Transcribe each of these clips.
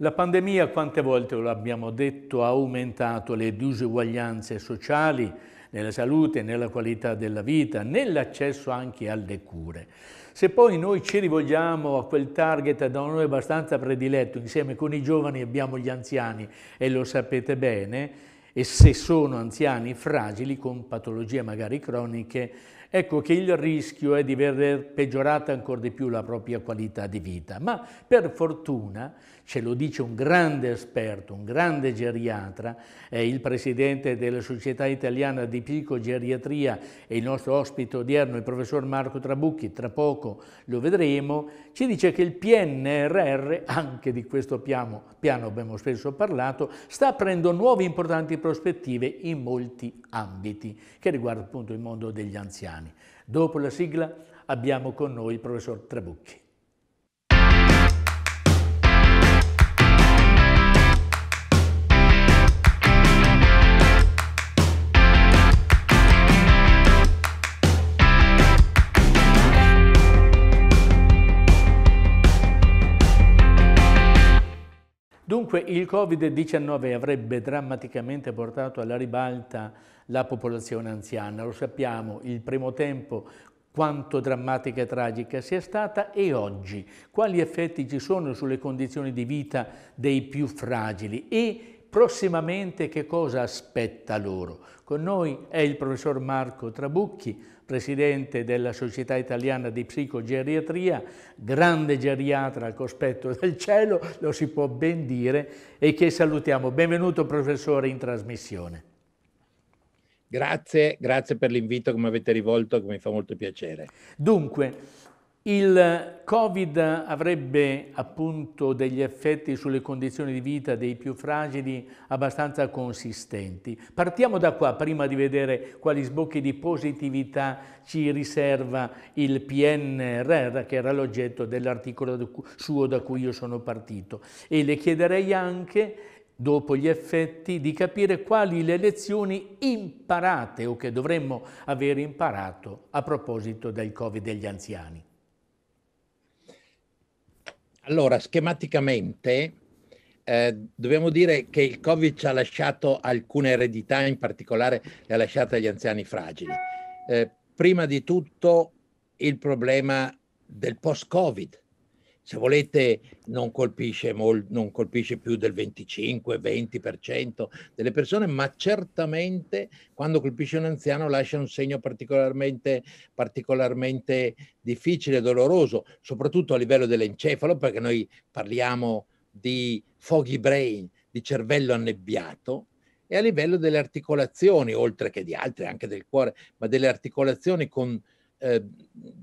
La pandemia, quante volte lo abbiamo detto, ha aumentato le disuguaglianze sociali nella salute, nella qualità della vita, nell'accesso anche alle cure. Se poi noi ci rivolgiamo a quel target da noi abbastanza prediletto, insieme con i giovani abbiamo gli anziani e lo sapete bene, e se sono anziani fragili con patologie magari croniche, ecco che il rischio è di vedere peggiorata ancora di più la propria qualità di vita. Ma per fortuna ce lo dice un grande esperto, un grande geriatra, eh, il presidente della Società Italiana di Psicogeriatria e il nostro ospite odierno, il professor Marco Trabucchi, tra poco lo vedremo, ci dice che il PNRR, anche di questo piano, piano abbiamo spesso parlato, sta aprendo nuove importanti prospettive in molti ambiti che riguardano appunto il mondo degli anziani. Dopo la sigla abbiamo con noi il professor Trabucchi. Dunque il Covid-19 avrebbe drammaticamente portato alla ribalta la popolazione anziana, lo sappiamo, il primo tempo quanto drammatica e tragica sia stata e oggi quali effetti ci sono sulle condizioni di vita dei più fragili e prossimamente che cosa aspetta loro. Con noi è il professor Marco Trabucchi, presidente della Società Italiana di Psicogeriatria, grande geriatra al cospetto del cielo, lo si può ben dire, e che salutiamo. Benvenuto professore in trasmissione. Grazie, grazie per l'invito che mi avete rivolto, che mi fa molto piacere. Dunque, il Covid avrebbe appunto degli effetti sulle condizioni di vita dei più fragili abbastanza consistenti. Partiamo da qua prima di vedere quali sbocchi di positività ci riserva il PNRR che era l'oggetto dell'articolo suo da cui io sono partito e le chiederei anche dopo gli effetti, di capire quali le lezioni imparate o che dovremmo aver imparato a proposito del Covid degli anziani. Allora, schematicamente eh, dobbiamo dire che il Covid ci ha lasciato alcune eredità, in particolare le ha lasciate agli anziani fragili. Eh, prima di tutto il problema del post-Covid, se volete non colpisce, mol, non colpisce più del 25-20% delle persone, ma certamente quando colpisce un anziano lascia un segno particolarmente, particolarmente difficile, doloroso, soprattutto a livello dell'encefalo, perché noi parliamo di foggy brain, di cervello annebbiato, e a livello delle articolazioni, oltre che di altre, anche del cuore, ma delle articolazioni con eh,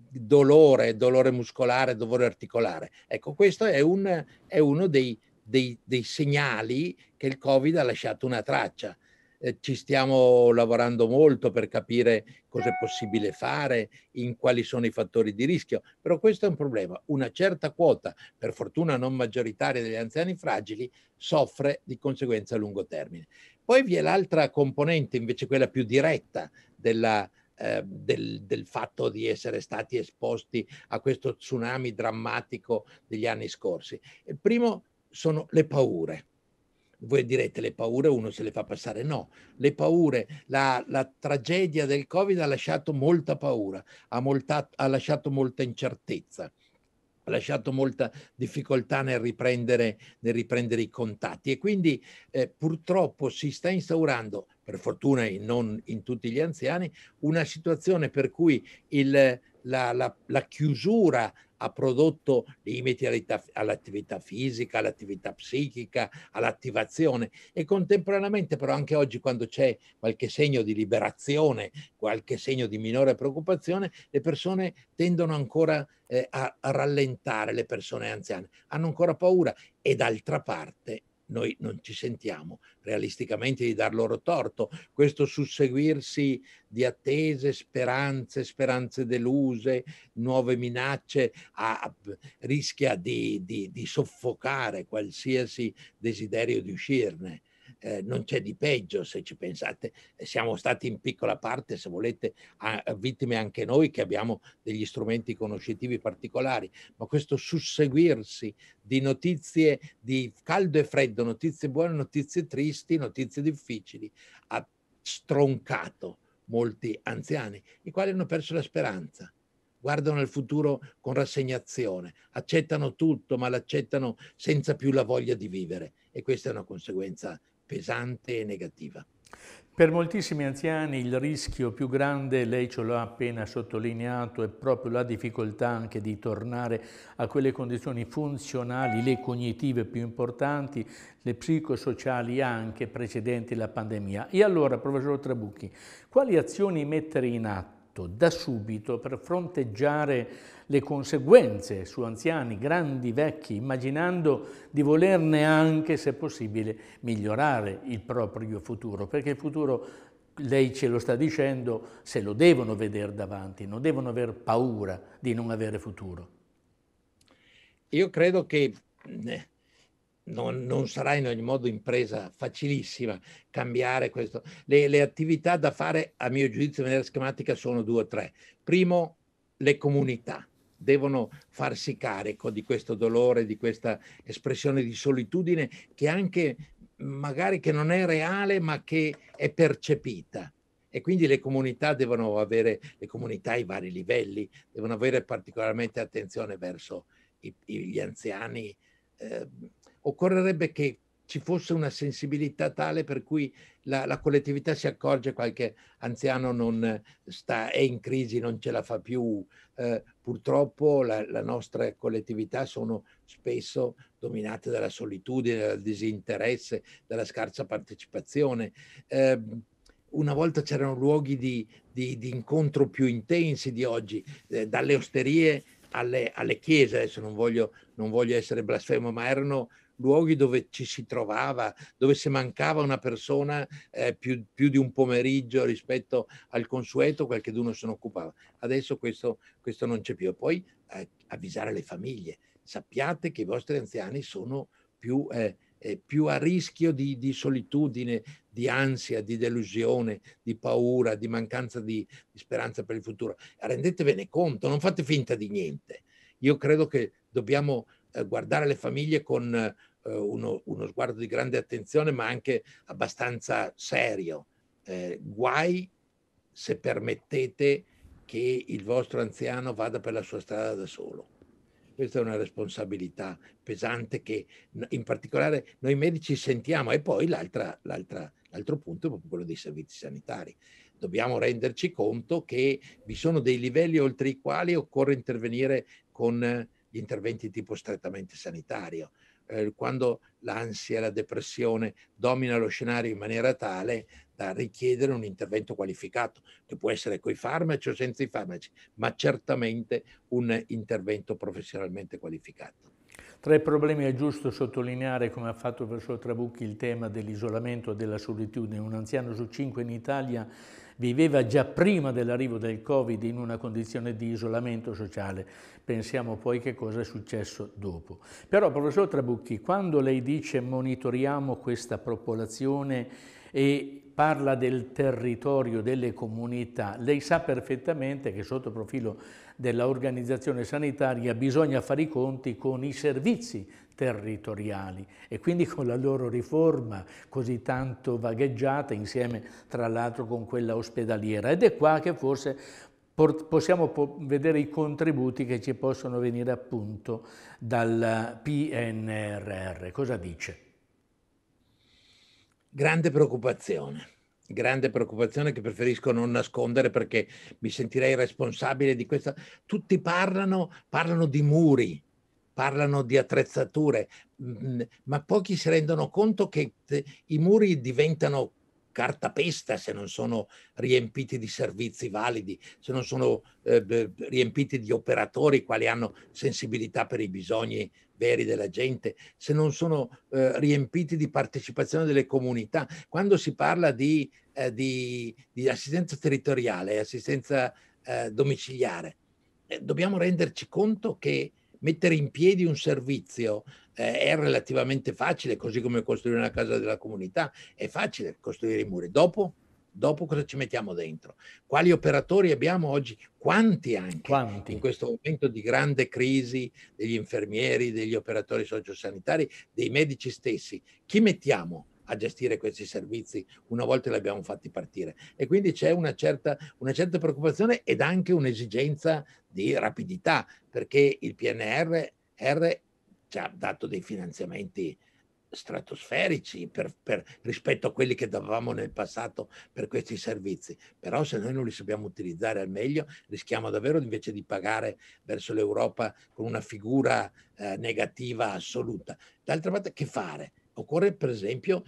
dolore, dolore muscolare, dolore articolare. Ecco, questo è, un, è uno dei, dei, dei, segnali che il Covid ha lasciato una traccia. Eh, ci stiamo lavorando molto per capire cosa è possibile fare, in quali sono i fattori di rischio, però questo è un problema. Una certa quota, per fortuna non maggioritaria, degli anziani fragili soffre di conseguenze a lungo termine. Poi vi è l'altra componente, invece quella più diretta della, eh, del, del, fatto di essere stati esposti a questo tsunami drammatico degli anni scorsi. Il primo sono le paure. Voi direte le paure uno se le fa passare, no, le paure, la, la tragedia del Covid ha lasciato molta paura, ha, molta, ha lasciato molta incertezza ha lasciato molta difficoltà nel riprendere, nel riprendere i contatti e quindi eh, purtroppo si sta instaurando per fortuna non in tutti gli anziani, una situazione per cui il, la, la, la chiusura ha prodotto limiti all'attività fisica, all'attività psichica, all'attivazione e contemporaneamente però anche oggi quando c'è qualche segno di liberazione, qualche segno di minore preoccupazione, le persone tendono ancora eh, a rallentare, le persone anziane hanno ancora paura e d'altra parte noi non ci sentiamo realisticamente di dar loro torto. Questo susseguirsi di attese, speranze, speranze deluse, nuove minacce, a, a, rischia di, di, di soffocare qualsiasi desiderio di uscirne. Eh, non c'è di peggio se ci pensate, eh, siamo stati in piccola parte, se volete, a, a vittime anche noi che abbiamo degli strumenti conoscitivi particolari, ma questo susseguirsi di notizie di caldo e freddo, notizie buone, notizie tristi, notizie difficili, ha stroncato molti anziani, i quali hanno perso la speranza guardano al futuro con rassegnazione, accettano tutto, ma l'accettano senza più la voglia di vivere e questa è una conseguenza pesante e negativa. Per moltissimi anziani il rischio più grande, lei ce l'ha appena sottolineato, è proprio la difficoltà anche di tornare a quelle condizioni funzionali, le cognitive più importanti, le psicosociali anche precedenti la pandemia. E allora, professor Trabucchi, quali azioni mettere in atto? atto da subito per fronteggiare le conseguenze su anziani, grandi, vecchi, immaginando di volerne anche, se possibile, migliorare il proprio futuro, perché il futuro lei ce lo sta dicendo, se lo devono vedere davanti, non devono aver paura di non avere futuro. Io credo che eh, non, non, sarà in ogni modo impresa facilissima cambiare questo. Le, le attività da fare, a mio giudizio, in maniera schematica sono due o tre. Primo, le comunità devono farsi carico di questo dolore, di questa espressione di solitudine che anche magari che non è reale ma che è percepita. E quindi le comunità devono avere, le comunità ai vari livelli, devono avere particolarmente attenzione verso i, i, gli anziani, eh, occorrerebbe che ci fosse una sensibilità tale per cui la, la collettività si accorge qualche anziano non sta, è in crisi, non ce la fa più. Eh, purtroppo la, la, nostra collettività sono spesso dominate dalla solitudine, dal disinteresse, dalla scarsa partecipazione. Eh, una volta c'erano luoghi di, di, di, incontro più intensi di oggi, eh, dalle osterie alle, alle chiese, adesso non voglio, non voglio essere blasfemo, ma erano luoghi dove ci si trovava, dove se mancava una persona eh, più, più, di un pomeriggio rispetto al consueto, qualche se ne occupava. Adesso questo, questo non c'è più. E poi eh, avvisare le famiglie, sappiate che i vostri anziani sono più, eh, eh, più a rischio di, di, solitudine, di ansia, di delusione, di paura, di mancanza di, di speranza per il futuro. Rendetevene conto, non fate finta di niente. Io credo che dobbiamo eh, guardare le famiglie con eh, uno, uno, sguardo di grande attenzione, ma anche abbastanza serio. Eh, guai se permettete che il vostro anziano vada per la sua strada da solo. Questa è una responsabilità pesante che in particolare noi medici sentiamo e poi l'altra, l'altra, l'altro punto è proprio quello dei servizi sanitari. Dobbiamo renderci conto che vi sono dei livelli oltre i quali occorre intervenire con gli interventi tipo strettamente sanitario. Eh, quando l'ansia e la depressione dominano lo scenario in maniera tale da richiedere un intervento qualificato, che può essere coi farmaci o senza i farmaci, ma certamente un intervento professionalmente qualificato. Tra i problemi è giusto sottolineare, come ha fatto il professor Trabucchi, il tema dell'isolamento e della solitudine. Un anziano su cinque in Italia viveva già prima dell'arrivo del Covid in una condizione di isolamento sociale. Pensiamo poi che cosa è successo dopo. Però, professor Trabucchi, quando lei dice monitoriamo questa popolazione e parla del territorio delle comunità. Lei sa perfettamente che sotto profilo dell'organizzazione sanitaria bisogna fare i conti con i servizi territoriali e quindi con la loro riforma così tanto vagheggiata insieme tra l'altro con quella ospedaliera ed è qua che forse possiamo vedere i contributi che ci possono venire appunto dal PNRR. Cosa dice? Grande preoccupazione, grande preoccupazione che preferisco non nascondere perché mi sentirei responsabile di questa. Tutti parlano, parlano di muri, parlano di attrezzature, mm, ma pochi si rendono conto che eh, i muri diventano cartapesta se non sono riempiti di servizi validi, se non sono eh, riempiti di operatori quali hanno sensibilità per i bisogni veri della gente, se non sono eh, riempiti di partecipazione delle comunità. Quando si parla di, eh, di, di assistenza territoriale assistenza eh, domiciliare, eh, dobbiamo renderci conto che mettere in piedi un servizio eh, è relativamente facile, così come costruire una casa della comunità, è facile costruire i muri. Dopo dopo cosa ci mettiamo dentro, quali operatori abbiamo oggi, quanti anche quanti? in questo momento di grande crisi degli infermieri, degli operatori sociosanitari, dei medici stessi, chi mettiamo? a gestire questi servizi una volta li abbiamo fatti partire. E quindi c'è una certa, una certa, preoccupazione ed anche un'esigenza di rapidità, perché il PNRR ci ha dato dei finanziamenti stratosferici per, per, rispetto a quelli che davamo nel passato per questi servizi, però se noi non li sappiamo utilizzare al meglio rischiamo davvero invece di pagare verso l'Europa con una figura eh, negativa assoluta. D'altra parte che fare? Occorre per esempio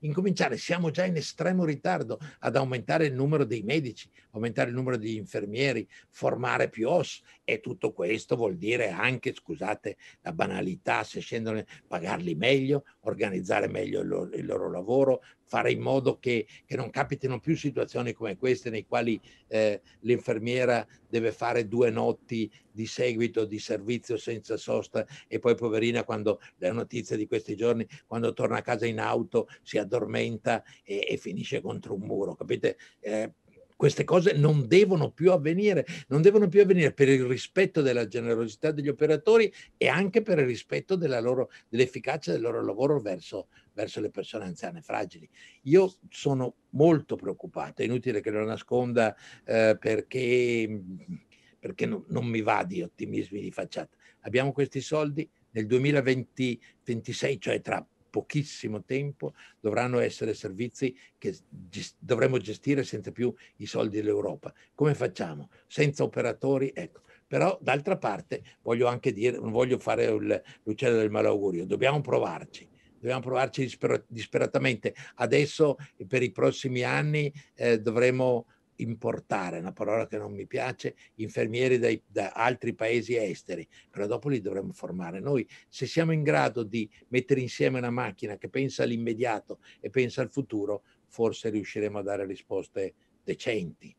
incominciare, siamo già in estremo ritardo, ad aumentare il numero dei medici, aumentare il numero degli infermieri, formare più OS e tutto questo vuol dire anche, scusate la banalità, se scendono, pagarli meglio, organizzare meglio il loro, il loro lavoro, fare in modo che, che non capitino più situazioni come queste nei quali eh, l'infermiera deve fare due notti di seguito di servizio senza sosta e poi poverina quando la notizia di questi giorni quando torna a casa in auto si addormenta e, e finisce contro un muro capite eh, queste cose non devono più avvenire, non devono più avvenire per il rispetto della generosità degli operatori e anche per il rispetto della loro, dell'efficacia del loro lavoro verso, verso le persone anziane fragili. Io sono molto preoccupato, è inutile che lo nasconda eh, perché, perché no, non mi va di ottimismi di facciata. Abbiamo questi soldi nel 2026, cioè tra pochissimo tempo dovranno essere servizi che gest- dovremo gestire senza più i soldi dell'Europa. Come facciamo? Senza operatori? Ecco. Però d'altra parte voglio anche dire, non voglio fare il, l'uccello del malaugurio, dobbiamo provarci dobbiamo provarci disper- disperatamente. Adesso per i prossimi anni eh, dovremo importare, una parola che non mi piace, infermieri dai, da altri paesi esteri, però dopo li dovremmo formare noi. Se siamo in grado di mettere insieme una macchina che pensa all'immediato e pensa al futuro, forse riusciremo a dare risposte decenti.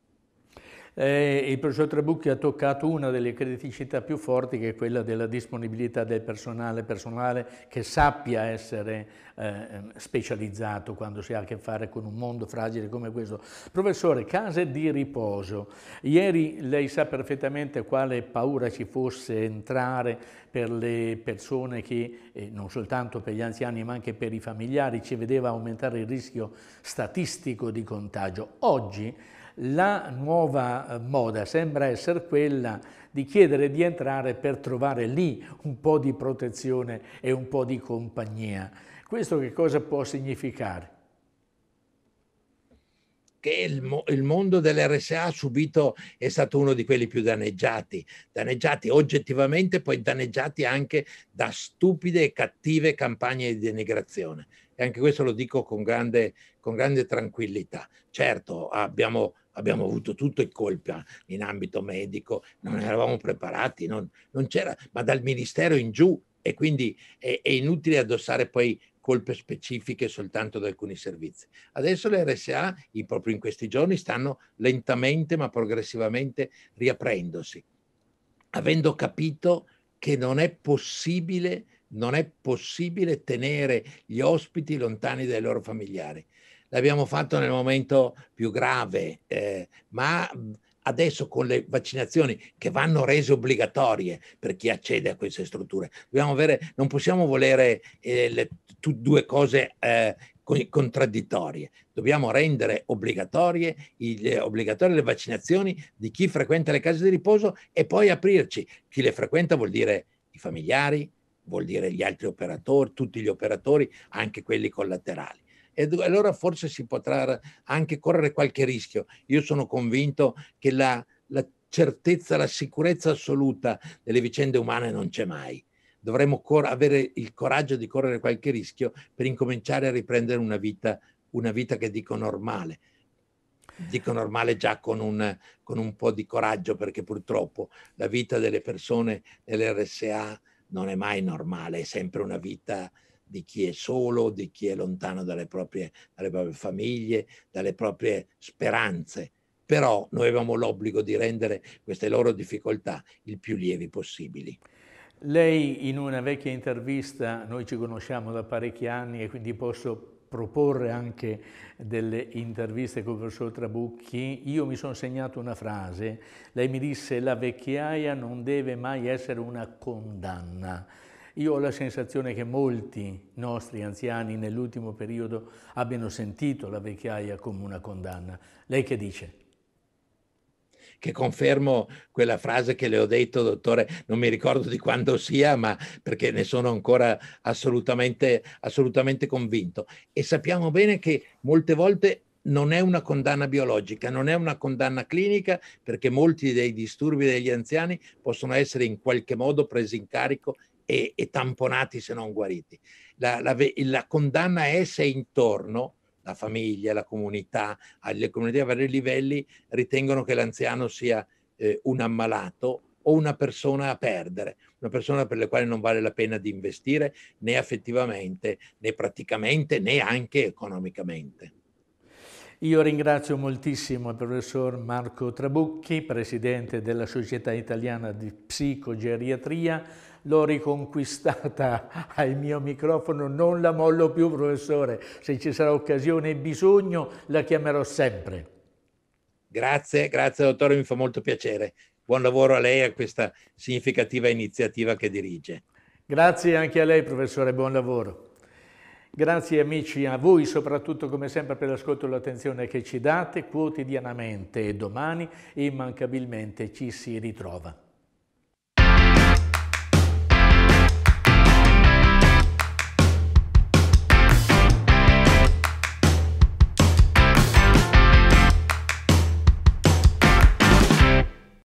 Eh, il professor Trabucchi ha toccato una delle criticità più forti che è quella della disponibilità del personale, personale che sappia essere eh, specializzato quando si ha a che fare con un mondo fragile come questo. Professore, case di riposo. Ieri lei sa perfettamente quale paura ci fosse entrare per le persone che, eh, non soltanto per gli anziani ma anche per i familiari, ci vedeva aumentare il rischio statistico di contagio. Oggi la nuova eh, moda sembra essere quella di chiedere di entrare per trovare lì un po' di protezione e un po' di compagnia. Questo che cosa può significare? che il, mo il, mondo dell'RSA ha subito è stato uno di quelli più danneggiati, danneggiati oggettivamente, poi danneggiati anche da stupide e cattive campagne di denigrazione. E anche questo lo dico con grande, con grande tranquillità. Certo, abbiamo abbiamo avuto tutto in colpa eh, in ambito medico, non eravamo preparati, non, non c'era, ma dal ministero in giù e quindi è, è inutile addossare poi colpe specifiche soltanto ad alcuni servizi. Adesso le RSA, proprio in questi giorni, stanno lentamente ma progressivamente riaprendosi, avendo capito che non è possibile, non è possibile tenere gli ospiti lontani dai loro familiari l'abbiamo fatto nel momento più grave, eh, ma mm, adesso con le vaccinazioni che vanno rese obbligatorie per chi accede a queste strutture, avere, non possiamo volere eh, le, tu, due cose eh, contraddittorie. Dobbiamo rendere obbligatorie, il, eh, obbligatorie, le vaccinazioni di chi frequenta le case di riposo e poi aprirci. Chi le frequenta vuol dire i familiari, vuol dire gli altri operatori, tutti gli operatori, anche quelli collaterali e allora forse si potrà anche correre qualche rischio. Io sono convinto che la, la certezza, la sicurezza assoluta delle vicende umane non c'è mai. Dovremmo cor- avere il coraggio di correre qualche rischio per incominciare a riprendere una vita, una vita che dico normale, dico normale già con un, con un, po' di coraggio perché purtroppo la vita delle persone nell'RSA non è mai normale, è sempre una vita di chi è solo, di chi è lontano dalle proprie, dalle proprie famiglie, dalle proprie speranze. Però noi avevamo l'obbligo di rendere queste loro difficoltà il più lievi possibili. Lei in una vecchia intervista, noi ci conosciamo da parecchi anni e quindi posso proporre anche delle interviste con il professor Trabucchi, io mi sono segnato una frase, lei mi disse la vecchiaia non deve mai essere una condanna, io ho la sensazione che molti nostri anziani nell'ultimo periodo abbiano sentito la vecchiaia come una condanna. Lei che dice? che confermo quella frase che le ho detto, dottore, non mi ricordo di quando sia, ma perché ne sono ancora assolutamente, assolutamente convinto. E sappiamo bene che molte volte non è una condanna biologica, non è una condanna clinica, perché molti dei disturbi degli anziani possono essere in qualche modo presi in carico e, e tamponati se non guariti. La, la, la condanna è se intorno la famiglia, la comunità, le comunità a vari livelli ritengono che l'anziano sia eh, un ammalato o una persona a perdere, una persona per la quale non vale la pena di investire né affettivamente, né praticamente, né anche economicamente. Io ringrazio moltissimo il professor Marco Trabucchi, presidente della Società Italiana di Psicogeriatria, l'ho riconquistata al mio microfono, non la mollo più professore, se ci sarà occasione e bisogno la chiamerò sempre. Grazie, grazie dottore, mi fa molto piacere. Buon lavoro a lei e a questa significativa iniziativa che dirige. Grazie anche a lei professore, buon lavoro. Grazie amici a voi soprattutto come sempre per l'ascolto e l'attenzione che ci date quotidianamente e domani immancabilmente ci si ritrova.